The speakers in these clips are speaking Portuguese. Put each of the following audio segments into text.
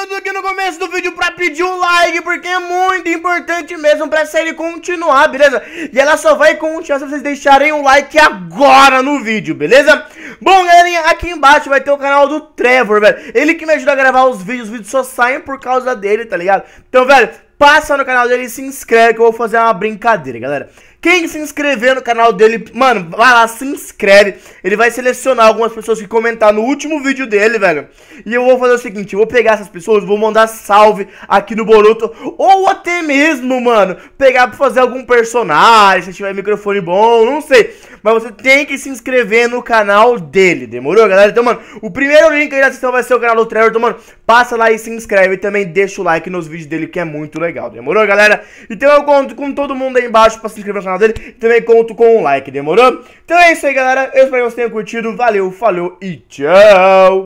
chegando aqui no começo do vídeo pra pedir um like, porque é muito importante mesmo pra série continuar, beleza? E ela só vai continuar se vocês deixarem um like agora no vídeo, beleza? Bom, galerinha, aqui embaixo vai ter o canal do Trevor, velho. Ele que me ajuda a gravar os vídeos, os vídeos só saem por causa dele, tá ligado? Então, velho, passa no canal dele e se inscreve que eu vou fazer uma brincadeira, galera. Quem se inscrever no canal dele, mano, vai lá, se inscreve. Ele vai selecionar algumas pessoas que comentaram no último vídeo dele, velho. E eu vou fazer o seguinte, eu vou pegar essas pessoas, vou mandar salve aqui no Boruto. Ou até mesmo, mano, pegar pra fazer algum personagem, se tiver microfone bom, não sei. Mas você tem que se inscrever no canal dele, demorou, galera? Então, mano, o primeiro link aí na descrição vai ser o canal do Trevor. Então, mano, passa lá e se inscreve. E também deixa o like nos vídeos dele, que é muito legal, demorou, galera? Então eu conto com todo mundo aí embaixo pra se inscrever no canal canal dele. Também conto com um like, demorou? Então é isso aí, galera. Eu espero que vocês tenham curtido. Valeu, falou e tchau!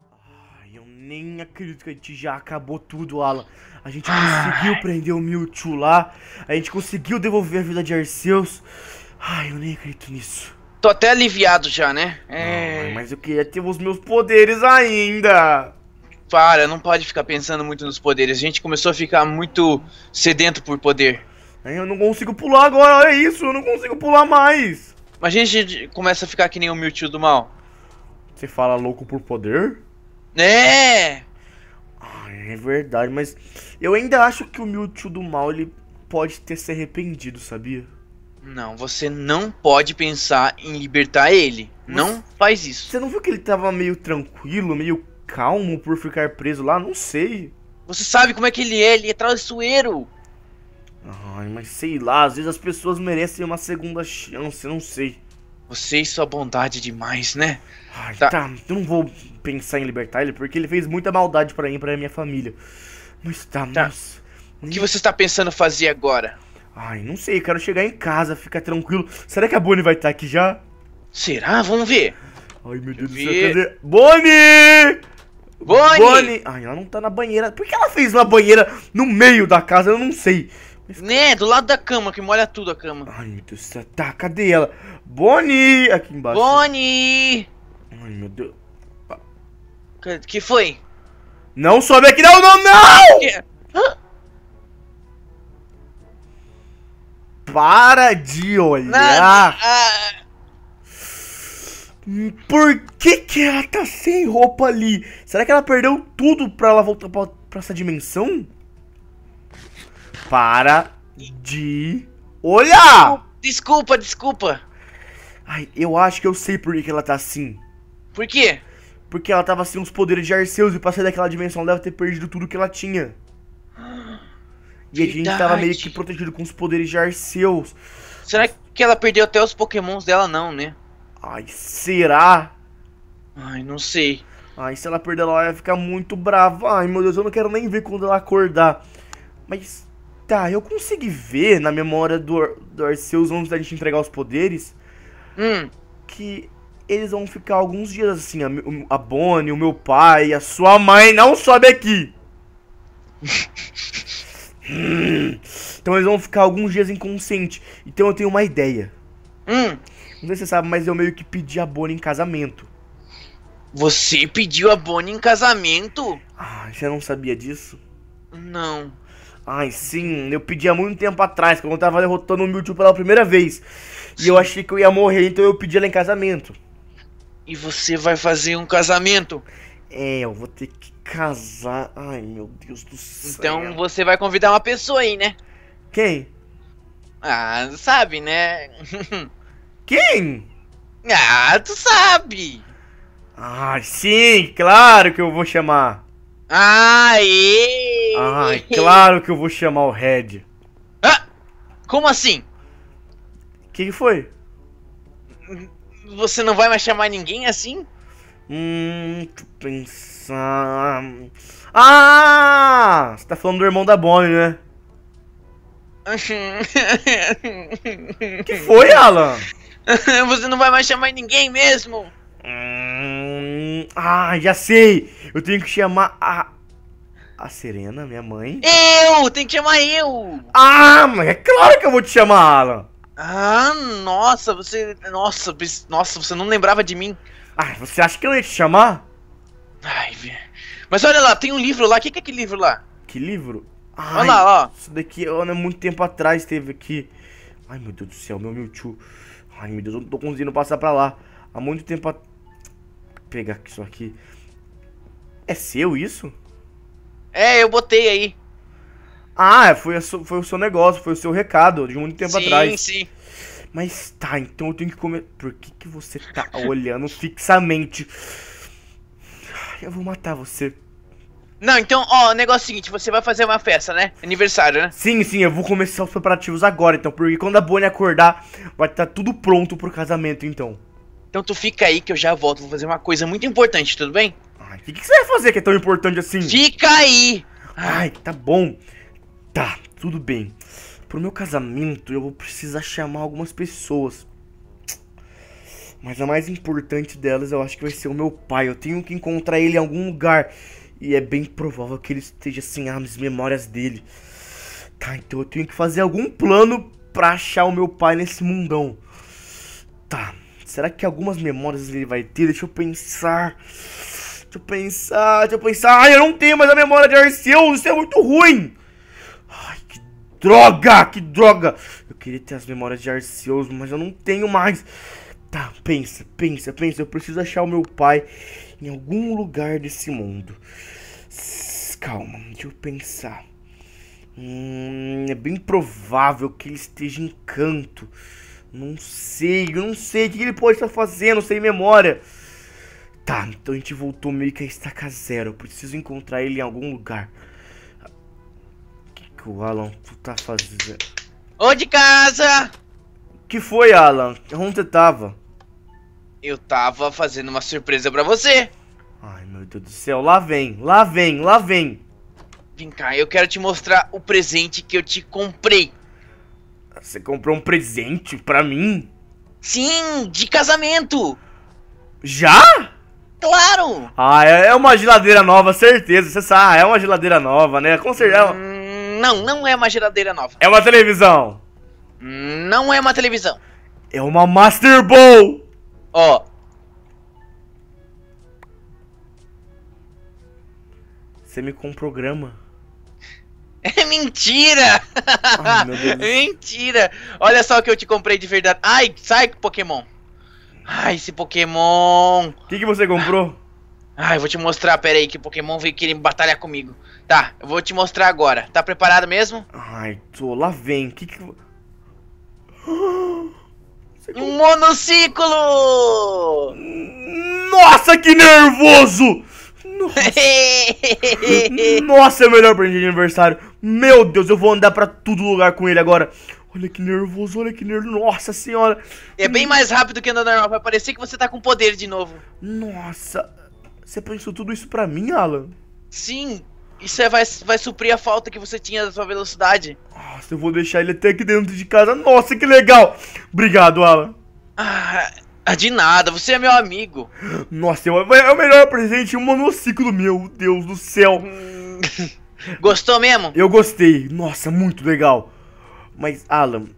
Ai, eu nem acredito que a gente já acabou tudo, Alan. A gente conseguiu prender o Mewtwo lá. A gente conseguiu devolver a vida de Arceus. Ai, eu nem acredito nisso. Tô até aliviado já, né? É... mas eu queria ter os meus poderes ainda para, não pode ficar pensando muito nos poderes. A gente começou a ficar muito sedento por poder. Eu não consigo pular agora, olha isso, eu não consigo pular mais. Mas a gente começa a ficar que nem o Mewtwo do mal. Você fala louco por poder? É! Ah, é verdade, mas eu ainda acho que o Mewtwo do mal ele pode ter se arrependido, sabia? Não, você não pode pensar em libertar ele. Mas não faz isso. Você não viu que ele tava meio tranquilo, meio calmo por ficar preso lá? Não sei. Você sabe como é que ele é, ele é traiçoeiro. Ai, mas sei lá, às vezes as pessoas merecem uma segunda chance, não sei. Você e sua bondade demais, né? Ai, tá. tá eu não vou pensar em libertar ele porque ele fez muita maldade para mim e pra minha família. Mas tá, tá. Nossa, o que você está pensando fazer agora? Ai, não sei, quero chegar em casa, ficar tranquilo. Será que a Bonnie vai estar tá aqui já? Será? Vamos ver. Ai, meu Deus do céu, cadê? Bonnie! Bonnie! Bonnie! Ai, ela não tá na banheira. Por que ela fez uma banheira no meio da casa? Eu não sei. Mas... Né, do lado da cama, que molha tudo a cama. Ai, meu Deus do céu. Tá, cadê ela? Bonnie! Aqui embaixo. Bonnie! Ai, meu Deus. Que, que foi? Não sobe aqui, não, não, não! Que... Para de olhar! ah... Por que que ela tá sem roupa ali? Será que ela perdeu tudo pra ela voltar pra, pra essa dimensão? Para de olhar! Desculpa, desculpa. Ai, eu acho que eu sei por que que ela tá assim. Por quê? Porque ela tava sem os poderes de Arceus e pra sair daquela dimensão ela deve ter perdido tudo que ela tinha. E a gente tava meio que protegido com os poderes de Arceus. Será que ela perdeu até os pokémons dela não, né? Ai, será? Ai, não sei. Ai, se ela perder, ela vai ficar muito brava. Ai, meu Deus, eu não quero nem ver quando ela acordar. Mas tá, eu consegui ver na memória do, Ar do Arceus antes da gente entregar os poderes hum. que eles vão ficar alguns dias assim. A, a Bonnie, o meu pai, a sua mãe não sobe aqui. hum. Então eles vão ficar alguns dias inconscientes. Então eu tenho uma ideia. Hum. Não sei se você sabe, mas eu meio que pedi a Bonnie em casamento. Você pediu a Bonnie em casamento? Ah, você não sabia disso? Não. Ai, sim, eu pedi há muito tempo atrás, quando eu tava derrotando o Mewtwo pela primeira vez. Sim. E eu achei que eu ia morrer, então eu pedi ela em casamento. E você vai fazer um casamento? É, eu vou ter que casar. Ai, meu Deus do então céu. Então você vai convidar uma pessoa aí, né? Quem? Ah, sabe, né? Quem? Ah, tu sabe! Ah, sim, claro que eu vou chamar! Aê! Ah, claro que eu vou chamar o Red. Ah, como assim? O que, que foi? Você não vai mais chamar ninguém assim? Hum, pensa. Ah! Você tá falando do irmão da Bonnie, né? que foi, Alan? Você não vai mais chamar ninguém mesmo? Hum, ah, já sei! Eu tenho que chamar a. A Serena, minha mãe. Eu! Tem que chamar eu! Ah, mas é claro que eu vou te chamar, Alan! Ah, nossa, você. Nossa, nossa, você não lembrava de mim. Ah, você acha que eu ia te chamar? Ai, velho. Mas olha lá, tem um livro lá. O que, que é aquele livro lá? Que livro? Ai, olha lá, ó. Isso daqui, olha, muito tempo atrás teve aqui. Ai, meu Deus do céu, meu Mewtwo. Ai, meu Deus, eu não tô conseguindo passar pra lá. Há muito tempo a... Pegar isso aqui. É seu isso? É, eu botei aí. Ah, é, foi, so... foi o seu negócio, foi o seu recado de muito tempo sim, atrás. Sim, sim. Mas tá, então eu tenho que comer. Por que, que você tá olhando fixamente? Eu vou matar você. Não, então, ó, o negócio é o seguinte, você vai fazer uma festa, né? Aniversário, né? Sim, sim, eu vou começar os preparativos agora, então, porque quando a Bonnie acordar, vai estar tá tudo pronto pro casamento, então. Então tu fica aí que eu já volto, vou fazer uma coisa muito importante, tudo bem? Ai, o que, que, você vai fazer que é tão importante assim? Fica aí! Ai, tá bom. Tá, tudo bem. Pro meu casamento, eu vou precisar chamar algumas pessoas. Mas a mais importante delas, eu acho que vai ser o meu pai. Eu tenho que encontrar ele em algum lugar. E é bem provável que ele esteja sem armas memórias dele. Tá, então eu tenho que fazer algum plano pra achar o meu pai nesse mundão. Tá, será que algumas memórias ele vai ter? Deixa eu pensar. Deixa eu pensar, deixa eu pensar. Ai, eu não tenho mais a memória de Arceus, isso é muito ruim. Ai, que droga, que droga. Eu queria ter as memórias de Arceus, mas eu não tenho mais. Tá, pensa, pensa, pensa. Eu preciso achar o meu pai em algum lugar desse mundo. Calma, deixa eu pensar. Hum, é bem provável que ele esteja em canto. Não sei, eu não sei o que ele pode estar fazendo sem memória. Tá, então a gente voltou meio que a estaca zero. Eu preciso encontrar ele em algum lugar. O que, que o Alan tu tá fazendo? Onde casa! que foi, Alan? Onde você tava? Eu tava fazendo uma surpresa pra você. Ai, meu Deus do céu. Lá vem, lá vem, lá vem. Vem cá, eu quero te mostrar o presente que eu te comprei. Você comprou um presente pra mim? Sim, de casamento. Já? Claro! Ah, é, é uma geladeira nova, certeza. Você sabe, é uma geladeira nova, né? Com certeza. É hum, não, não é uma geladeira nova. É uma televisão. Não é uma televisão. É uma Master Bowl. Ó. Você me comprou programa É mentira! Ai, mentira! Olha só o que eu te comprei de verdade. Ai, sai Pokémon! Ai, esse Pokémon! O que, que você comprou? Ai, vou te mostrar, pera aí, que Pokémon veio querer batalhar comigo. Tá, eu vou te mostrar agora. Tá preparado mesmo? Ai, tô, lá vem. Que que... Um monociclo! Nossa, que nervoso! Nossa, Nossa é o melhor presente de aniversário. Meu Deus, eu vou andar pra todo lugar com ele agora. Olha que nervoso, olha que nervoso. Nossa senhora. É bem mais rápido que andar normal. Vai parecer que você tá com poder de novo. Nossa. Você pensou tudo isso pra mim, Alan? Sim, isso é, vai, vai suprir a falta que você tinha da sua velocidade. Nossa, eu vou deixar ele até aqui dentro de casa. Nossa, que legal! Obrigado, Alan. Ah, de nada, você é meu amigo. Nossa, é o melhor presente, um monociclo meu, Deus do céu. Gostou mesmo? Eu gostei. Nossa, muito legal. Mas, Alan, hum.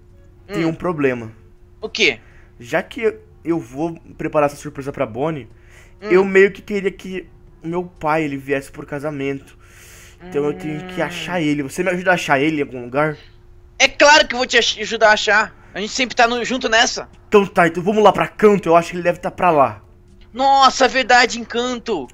tem um problema. O quê? Já que eu vou preparar essa surpresa pra Bonnie, hum. eu meio que queria que meu pai ele viesse por casamento. Então eu tenho que achar ele. Você me ajuda a achar ele em algum lugar? É claro que eu vou te ajudar a achar. A gente sempre tá no, junto nessa. Então tá, então vamos lá pra canto. Eu acho que ele deve estar tá pra lá. Nossa, verdade, encanto.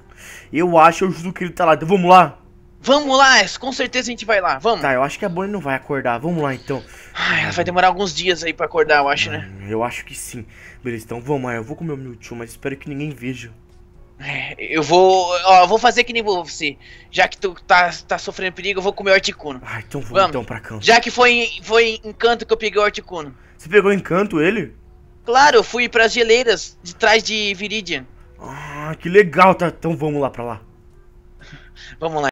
Eu acho, eu juro que ele tá lá. Então vamos lá. Vamos lá, é, com certeza a gente vai lá, vamos. Tá, eu acho que a é Bonnie não vai acordar, vamos lá então. Ai, ela vai demorar alguns dias aí pra acordar, eu acho, né? Eu acho que sim. Beleza, então vamos lá, eu vou comer o Mewtwo, mas espero que ninguém veja. É, eu vou. Ó, vou fazer que nem você. Já que tu tá, tá sofrendo perigo, eu vou comer o Articuno. Ah, então vou Vamos. então pra canto. Já que foi, foi em canto que eu peguei o Articuno. Você pegou em canto ele? Claro, eu fui pras geleiras de trás de Viridian. Ah, que legal, tá? Então vamos lá pra lá. Vamos lá.